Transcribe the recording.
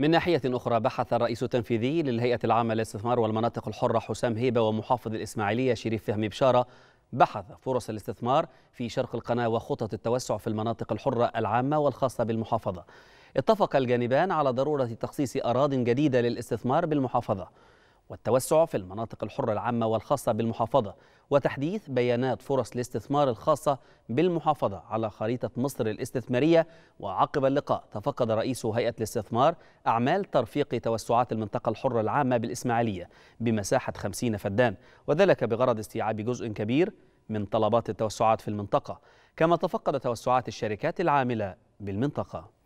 من ناحية أخرى بحث الرئيس التنفيذي للهيئة العامة للاستثمار والمناطق الحرة حسام هيبة ومحافظ الإسماعيلية شريف فهمي بشارة بحث فرص الاستثمار في شرق القناة وخطط التوسع في المناطق الحرة العامة والخاصة بالمحافظة اتفق الجانبان على ضرورة تخصيص أراض جديدة للاستثمار بالمحافظة والتوسع في المناطق الحرة العامة والخاصة بالمحافظة وتحديث بيانات فرص الاستثمار الخاصة بالمحافظة على خريطة مصر الاستثمارية وعقب اللقاء تفقد رئيس هيئة الاستثمار أعمال ترفيق توسعات المنطقة الحرة العامة بالإسماعيلية بمساحة 50 فدان وذلك بغرض استيعاب جزء كبير من طلبات التوسعات في المنطقة كما تفقد توسعات الشركات العاملة بالمنطقة